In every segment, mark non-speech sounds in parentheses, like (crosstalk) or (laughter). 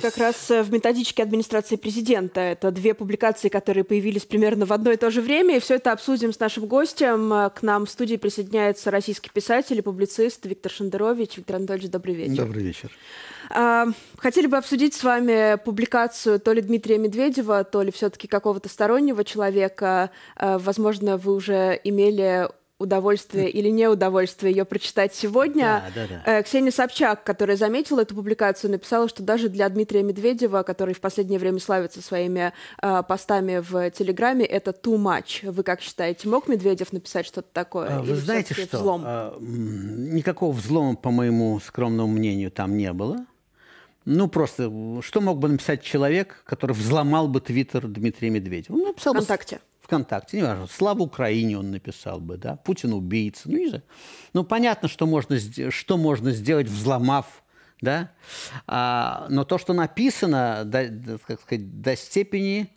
Как раз э, в методичке администрации президента. Это две публикации, которые появились примерно в одно и то же время. И все это обсудим с нашим гостем. Э, к нам в студии присоединяется российский писатель и публицист Виктор Шендерович. Виктор Анатольевич, добрый вечер. Добрый вечер. Э, хотели бы обсудить с вами публикацию то ли Дмитрия Медведева, то ли все-таки какого-то стороннего человека. Возможно, вы уже имели удовольствие или неудовольствие ее прочитать сегодня. Да, да, да. Э, Ксения Собчак, которая заметила эту публикацию, написала, что даже для Дмитрия Медведева, который в последнее время славится своими э, постами в Телеграме, это too much. Вы как считаете, мог Медведев написать что-то такое? А, вы или знаете что? Взлом? А, никакого взлома, по моему скромному мнению, там не было. Ну, просто, что мог бы написать человек, который взломал бы твиттер Дмитрия Медведева? Он написал ВКонтакте. Бы... ВКонтакте, не важно, «Слава Украине» он написал бы, да, «Путин убийца», ну, не знаю. Ну, понятно, что можно, что можно сделать, взломав, да, а, но то, что написано, до, до, как сказать, до степени,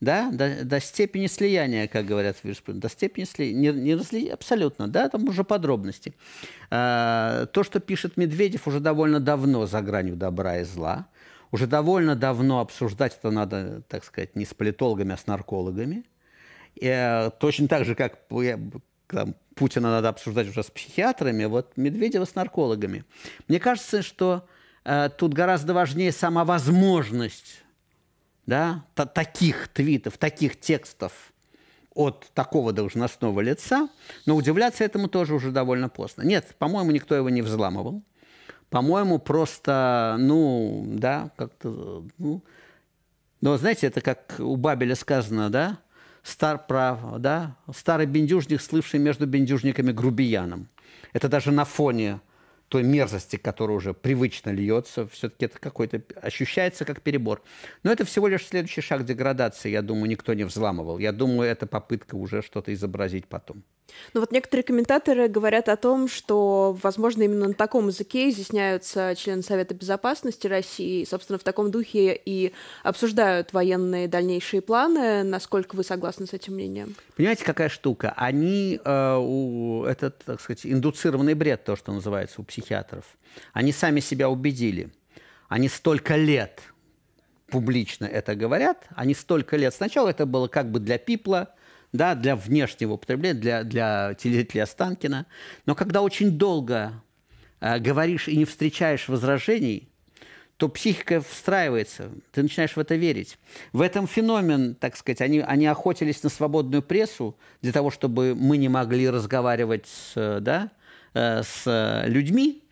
да, до, до степени слияния, как говорят в юриспруденции, до степени слияния, не, не разли, абсолютно, да, там уже подробности. А, то, что пишет Медведев, уже довольно давно за гранью добра и зла, уже довольно давно обсуждать это надо, так сказать, не с политологами, а с наркологами э, точно так же, как там, Путина надо обсуждать уже с психиатрами, вот Медведева с наркологами. Мне кажется, что э, тут гораздо важнее сама возможность да, таких твитов, таких текстов от такого должностного лица, но удивляться этому тоже уже довольно поздно. Нет, по-моему, никто его не взламывал. По-моему, просто, ну, да, как-то... Ну, но, знаете, это как у Бабеля сказано, да, стар прав, да, старый бендюжник, слывший между бендюжниками грубияном. Это даже на фоне той мерзости, которая уже привычно льется, все-таки это какой-то ощущается как перебор. Но это всего лишь следующий шаг деградации, я думаю, никто не взламывал. Я думаю, это попытка уже что-то изобразить потом. Ну вот некоторые комментаторы говорят о том, что, возможно, именно на таком языке изъясняются члены Совета Безопасности России. И, собственно, в таком духе и обсуждают военные дальнейшие планы. Насколько вы согласны с этим мнением? Понимаете, какая штука? Они, э, у, этот, так сказать, индуцированный бред, то, что называется у психиатров. Они сами себя убедили. Они столько лет публично это говорят, они столько лет. Сначала это было как бы для пипла, да, для внешнего употребления, для, для телезрителя Станкина. Но когда очень долго э, говоришь и не встречаешь возражений, то психика встраивается, ты начинаешь в это верить. В этом феномен, так сказать, они, они охотились на свободную прессу для того, чтобы мы не могли разговаривать с, да, э, с людьми,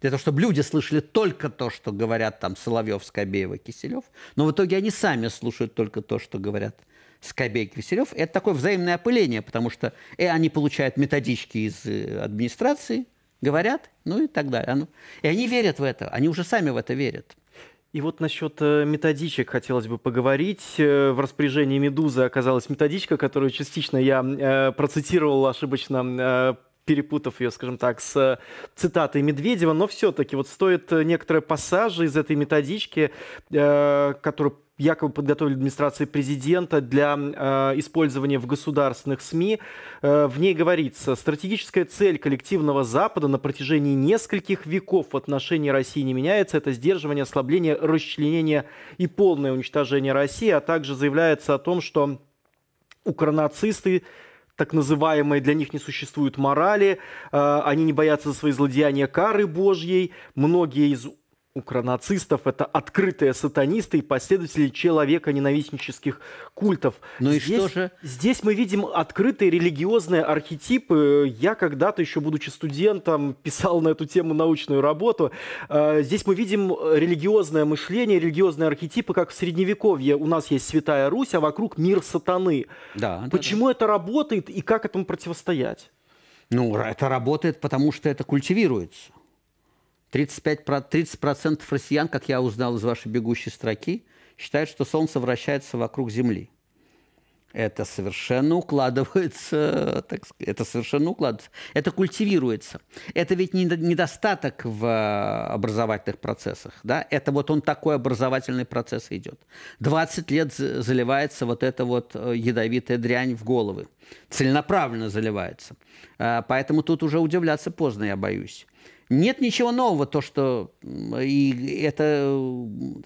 для того, чтобы люди слышали только то, что говорят там Соловьев, Скобеева, Киселев. Но в итоге они сами слушают только то, что говорят Скобейк, Киселев, это такое взаимное опыление, потому что и э, они получают методички из э, администрации, говорят, ну и так далее. И они верят в это, они уже сами в это верят. И вот насчет э, методичек хотелось бы поговорить. В распоряжении «Медузы» оказалась методичка, которую частично я процитировал ошибочно перепутав ее, скажем так, с цитатой Медведева, но все-таки вот стоит некоторые пассажи из этой методички, э, которую якобы подготовили администрации президента для э, использования в государственных СМИ. Э, в ней говорится, стратегическая цель коллективного Запада на протяжении нескольких веков в отношении России не меняется. Это сдерживание, ослабление, расчленение и полное уничтожение России. А также заявляется о том, что укронацисты так называемые, для них не существует морали, э, они не боятся за свои злодеяния кары Божьей, многие из Укронацистов – это открытые сатанисты и последователи человека ненавистнических культов. Ну и здесь, что же? Здесь мы видим открытые религиозные архетипы. Я когда-то, еще будучи студентом, писал на эту тему научную работу. Э, здесь мы видим религиозное мышление, религиозные архетипы, как в Средневековье. У нас есть Святая Русь, а вокруг мир сатаны. Да, Почему да, да. это работает и как этому противостоять? Ну, это работает, потому что это культивируется. 35, 30% россиян, как я узнал из вашей бегущей строки, считают, что Солнце вращается вокруг Земли. Это совершенно укладывается, так сказать, это совершенно укладывается. Это культивируется. Это ведь недостаток в э, образовательных процессах. Да? Это вот он такой образовательный процесс идет. 20 лет заливается вот эта вот э, ядовитая дрянь в головы. Целенаправленно заливается. Э, поэтому тут уже удивляться поздно, я боюсь. Нет ничего нового, то, что и это, э,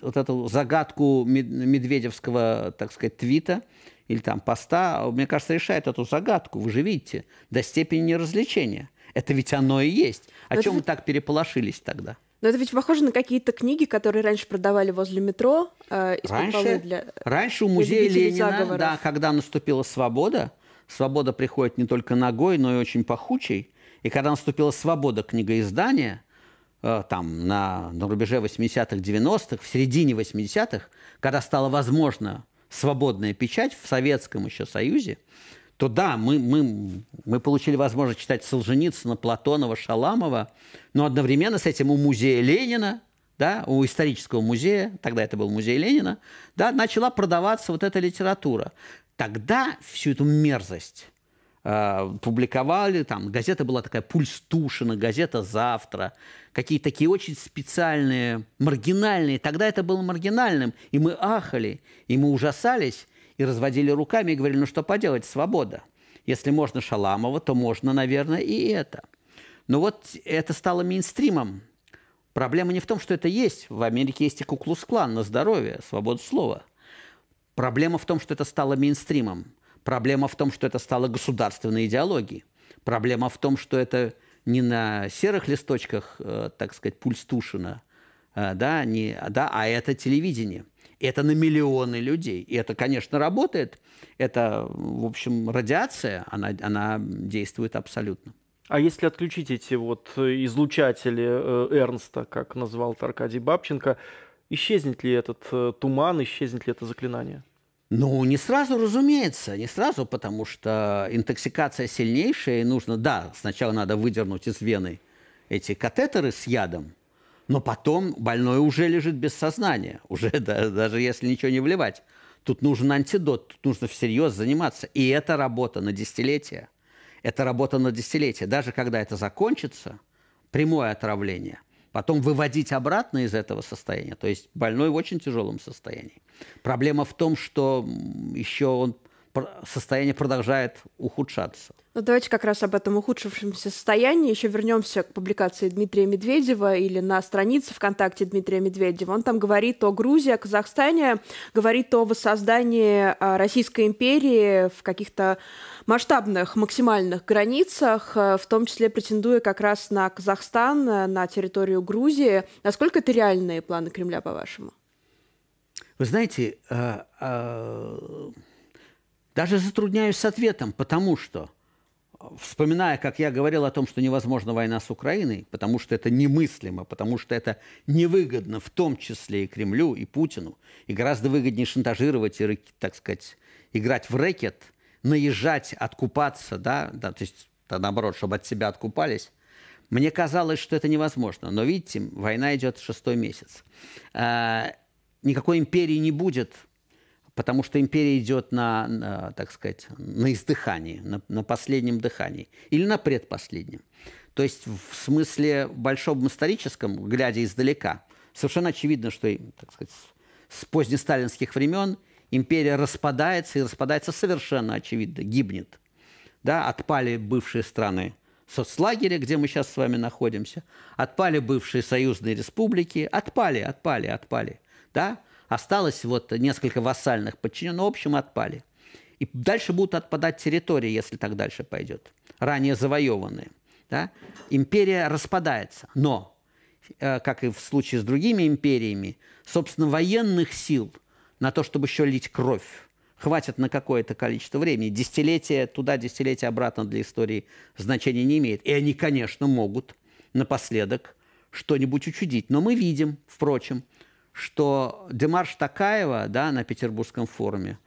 вот эту загадку медведевского, так сказать, твита или там поста, мне кажется, решает эту загадку, вы же видите, до степени неразвлечения. Это ведь оно и есть. О Но чем это... мы так переполошились тогда? Но это ведь похоже на какие-то книги, которые раньше продавали возле метро. Э, раньше, для, раньше у музея Ленина, заговоров. да, когда наступила свобода, свобода приходит не только ногой, но и очень пахучей, и когда наступила свобода книгоиздания, э, там, на, на рубеже 80-х, 90-х, в середине 80-х, когда стала возможна свободная печать в Советском еще Союзе, то да, мы, мы, мы получили возможность читать Солженицына, Платонова, Шаламова, но одновременно с этим у музея Ленина, да, у исторического музея, тогда это был музей Ленина, да, начала продаваться вот эта литература. Тогда всю эту мерзость Э, публиковали, там газета была такая «Пульс Тушина», газета «Завтра», какие-то такие очень специальные, маргинальные. Тогда это было маргинальным, и мы ахали, и мы ужасались, и разводили руками, и говорили, ну что поделать, свобода. Если можно Шаламова, то можно, наверное, и это. Но вот это стало мейнстримом. Проблема не в том, что это есть. В Америке есть и куклус-клан на здоровье, свободу слова. Проблема в том, что это стало мейнстримом. Проблема в том, что это стало государственной идеологией. Проблема в том, что это не на серых листочках, э, так сказать, пульс Тушина, э, да, не, да, а это телевидение. Это на миллионы людей. И это, конечно, работает. Это, в общем, радиация, она, она действует абсолютно. А если отключить эти вот э, излучатели э, Эрнста, как назвал Таркадий Аркадий Бабченко, исчезнет ли этот э, туман, исчезнет ли это заклинание? Ну, не сразу, разумеется, не сразу, потому что интоксикация сильнейшая, и нужно, да, сначала надо выдернуть из вены эти катетеры с ядом, но потом больной уже лежит без сознания, (laughs) уже да, даже если ничего не вливать. Тут нужен антидот, тут нужно всерьез заниматься. И это работа на десятилетия. Это работа на десятилетия. Даже когда это закончится, прямое отравление – потом выводить обратно из этого состояния. То есть больной в очень тяжелом состоянии. Проблема в том, что еще он состояние продолжает ухудшаться. Ну, давайте как раз об этом ухудшившемся состоянии еще вернемся к публикации Дмитрия Медведева или на странице ВКонтакте Дмитрия Медведева. Он там говорит о Грузии, о Казахстане, говорит о воссоздании а, Российской империи в каких-то масштабных, максимальных границах, э, в том числе претендуя как раз на Казахстан, э, на территорию Грузии. Насколько это реальные планы Кремля, по-вашему? Вы знаете, э, даже затрудняюсь с ответом, потому что, вспоминая, как я говорил о том, что невозможна война с Украиной, потому что это немыслимо, потому что это невыгодно, в том числе и Кремлю, и Путину, и гораздо выгоднее шантажировать и, так сказать, играть в рэкет, наезжать, откупаться, да, да то есть наоборот, чтобы от себя откупались, мне казалось, что это невозможно. Но видите, война идет шестой месяц. Э, никакой империи не будет – потому что империя идет на, на так сказать, на издыхании, на, на последнем дыхании или на предпоследнем. То есть в смысле большом историческом, глядя издалека, совершенно очевидно, что, так сказать, с позднесталинских времен империя распадается и распадается совершенно очевидно, гибнет. Да, отпали бывшие страны соцлагеря, где мы сейчас с вами находимся, отпали бывшие союзные республики, отпали, отпали, отпали. Да? Осталось вот несколько вассальных подчиненных, но в общем отпали. И дальше будут отпадать территории, если так дальше пойдет. Ранее завоеванные. Да? Империя распадается. Но, э, как и в случае с другими империями, собственно, военных сил на то, чтобы еще лить кровь, хватит на какое-то количество времени. Десятилетия туда, десятилетия обратно для истории значения не имеет. И они, конечно, могут напоследок что-нибудь учудить. Но мы видим, впрочем, что Демарш Такаева да, на Петербургском форуме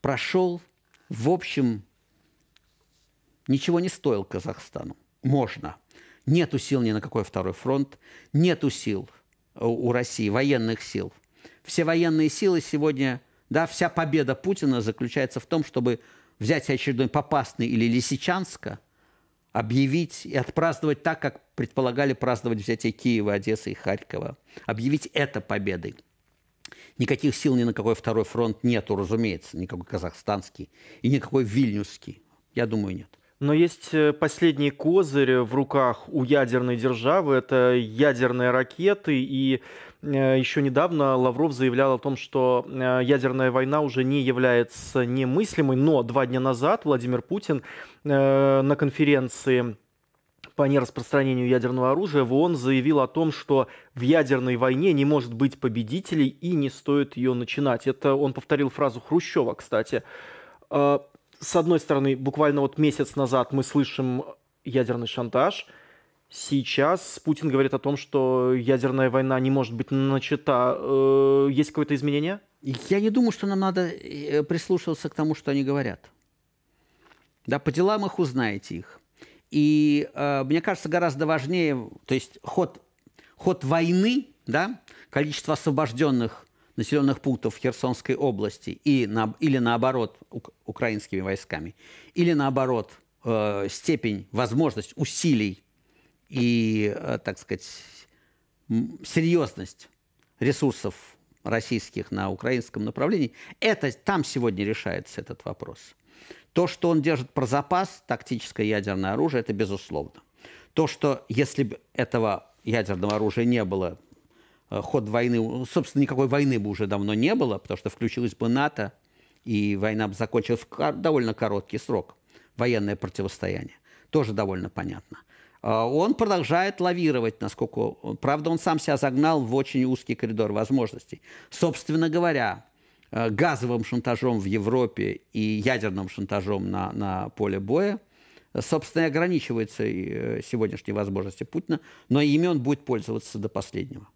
прошел, в общем, ничего не стоил Казахстану. Можно. Нету сил ни на какой второй фронт, нету сил э, у России, военных сил. Все военные силы сегодня, да, вся победа Путина заключается в том, чтобы взять очередной Попасный или Лисичанска – объявить и отпраздновать так, как предполагали праздновать взятие Киева, Одессы и Харькова. Объявить это победой. Никаких сил ни на какой второй фронт нету, разумеется, никакой казахстанский и никакой вильнюсский. Я думаю, нет. Но есть э, последний козырь в руках у ядерной державы. Это ядерные ракеты и Э, еще недавно Лавров заявлял о том, что э, ядерная война уже не является немыслимой, но два дня назад Владимир Путин э, на конференции по нераспространению ядерного оружия в ООН заявил о том, что в ядерной войне не может быть победителей и не стоит ее начинать. Это он повторил фразу Хрущева, кстати. С одной стороны, буквально вот месяц назад мы слышим ядерный шантаж – Сейчас Путин говорит о том, что ядерная война не может быть начата. Э, есть какое-то изменение? Я не думаю, что нам надо э, прислушиваться к тому, что они говорят. Да, по делам их узнаете их. И э, мне кажется, гораздо важнее, то есть ход, ход войны, да, количество освобожденных населенных пунктов в Херсонской области и на, или наоборот ук, украинскими войсками, или наоборот э, степень, возможность усилий и, э, так сказать, серьезность ресурсов российских на украинском направлении, это там сегодня решается этот вопрос. То, что он держит про запас тактическое ядерное оружие, это безусловно. То, что если бы этого ядерного оружия не было, э, ход войны, собственно, никакой войны бы уже давно не было, потому что включилась бы НАТО, и война бы закончилась в довольно короткий срок, военное противостояние. Тоже довольно понятно. А, он продолжает лавировать, насколько... Правда, он сам себя загнал в очень узкий коридор возможностей. Собственно говоря, э, газовым шантажом в Европе и ядерным шантажом на, на поле боя, собственно, и ограничиваются э, сегодняшние возможности Путина, но ими он будет пользоваться до последнего.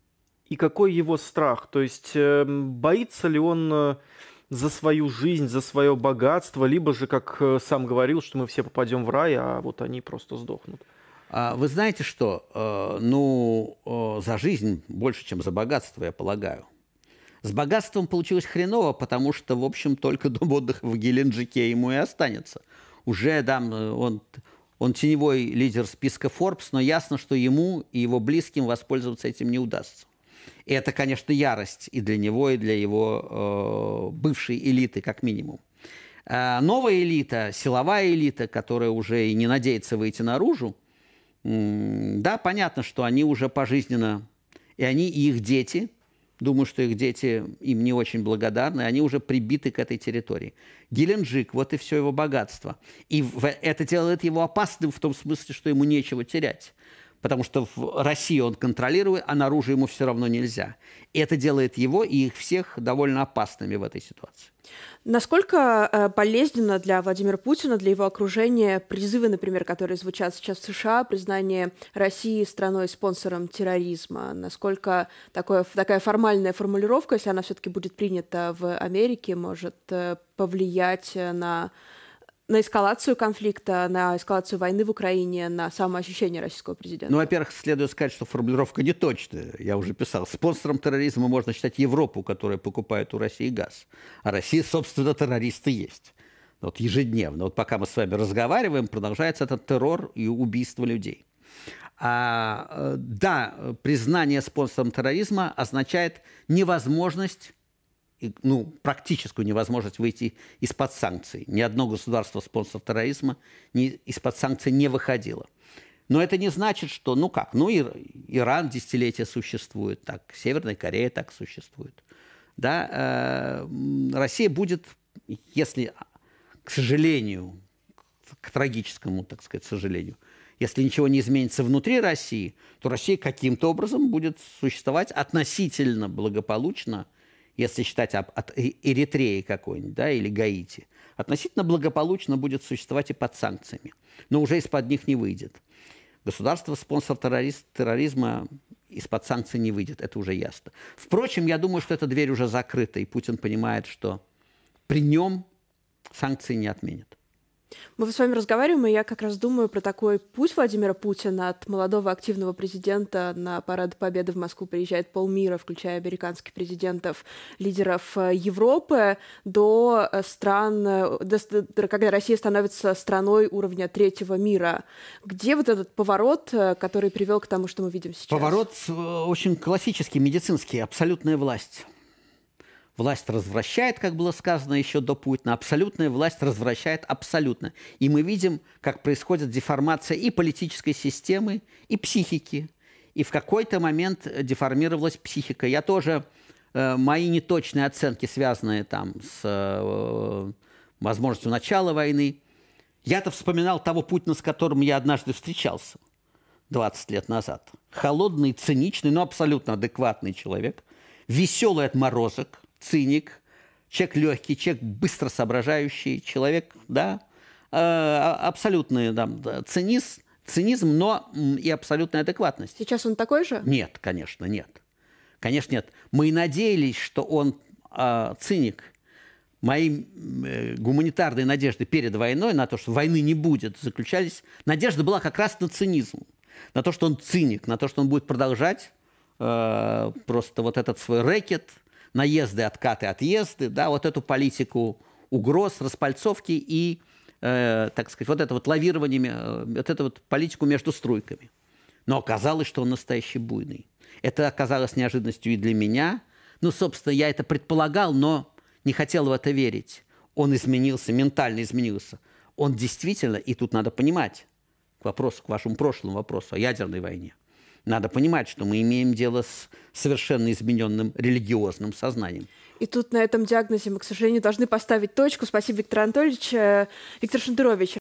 И какой его страх? То есть эм, боится ли он э, за свою жизнь, за свое богатство, либо же, как сам говорил, что мы все попадем в рай, а вот они просто сдохнут? А вы знаете что? Э, ну, за жизнь больше, чем за богатство, я полагаю. С богатством получилось хреново, потому что, в общем, только дом отдыха в Геленджике ему и останется. Уже там он, он теневой лидер списка Forbes, но ясно, что ему и его близким воспользоваться этим не удастся. И это, конечно, ярость и для него, и для его э, бывшей элиты, как минимум. Э, новая элита, силовая элита, которая уже и не надеется выйти наружу, да, понятно, что они уже пожизненно, и они, и их дети, думаю, что их дети им не очень благодарны, они уже прибиты к этой территории. Геленджик, вот и все его богатство. И это делает его опасным в том смысле, что ему нечего терять потому что в России он контролирует, а наружу ему все равно нельзя. И это делает его и их всех довольно опасными в этой ситуации. Насколько э, болезненно для Владимира Путина, для его окружения призывы, например, которые звучат сейчас в США, признание России страной-спонсором терроризма? Насколько такое, такая формальная формулировка, если она все-таки будет принята в Америке, может э, повлиять э, на на эскалацию конфликта, на эскалацию войны в Украине, на самоощущение российского президента? Ну, во-первых, следует сказать, что формулировка не точная. Я уже писал. Спонсором терроризма можно считать Европу, которая покупает у России газ. А России, собственно, террористы есть. Вот ежедневно. Вот пока мы с вами разговариваем, продолжается этот террор и убийство людей. А, э, да, признание спонсором терроризма означает невозможность ну, практическую невозможность выйти из-под санкций. Ни одно государство спонсор терроризма из-под санкций не выходило. Но это не значит, что, ну как, ну Иран десятилетия существует так, Северная Корея так существует. Да, э, Россия будет, если, к сожалению, к трагическому, так сказать, сожалению, если ничего не изменится внутри России, то Россия каким-то образом будет существовать относительно благополучно – если считать об, от э, Эритреи какой-нибудь, да, или Гаити, относительно благополучно будет существовать и под санкциями, но уже из-под них не выйдет. Государство, спонсор террориз, терроризма, из-под санкций не выйдет, это уже ясно. Впрочем, я думаю, что эта дверь уже закрыта, и Путин понимает, что при нем санкции не отменят. Мы с вами разговариваем, и я как раз думаю про такой путь Владимира Путина от молодого активного президента на парад Победы в Москву приезжает полмира, включая американских президентов, лидеров э, Европы, до э, стран, э, до, когда Россия становится страной уровня третьего мира. Где вот этот поворот, который привел к тому, что мы видим сейчас? Поворот очень классический, медицинский, абсолютная власть Власть развращает, как было сказано еще до Путина, абсолютная власть развращает абсолютно. И мы видим, как происходит деформация и политической системы, и психики. И в какой-то момент деформировалась психика. Я тоже, э, мои неточные оценки, связанные там с э, возможностью начала войны, я-то вспоминал того Путина, с которым я однажды встречался 20 лет назад. Холодный, циничный, но абсолютно адекватный человек. Веселый отморозок – циник, человек легкий, человек быстро соображающий, человек, да, э, а, абсолютный там, цинизм, цинизм, но и абсолютная адекватность. Сейчас он такой же? Нет, конечно, нет. Конечно, нет. Мы надеялись, что он э, циник. Мои э, гуманитарные надежды перед войной на то, что войны не будет, заключались... Надежда была как раз на цинизм. На то, что он циник, на то, что он будет продолжать э, просто вот этот свой рэкет – наезды, откаты, отъезды, да, вот эту политику угроз, распальцовки и, э, так сказать, вот это вот лавирование, э, вот эту вот политику между струйками. Но оказалось, что он настоящий буйный. Это оказалось неожиданностью и для меня. Ну, собственно, я это предполагал, но не хотел в это верить. Он изменился, ментально изменился. Он действительно, и тут надо понимать, к вопросу, к вашему прошлому вопросу о ядерной войне – надо понимать, что мы имеем дело с совершенно измененным религиозным сознанием. И тут на этом диагнозе мы, к сожалению, должны поставить точку. Спасибо, Виктор Анатольевич. Э, Виктор Шендерович,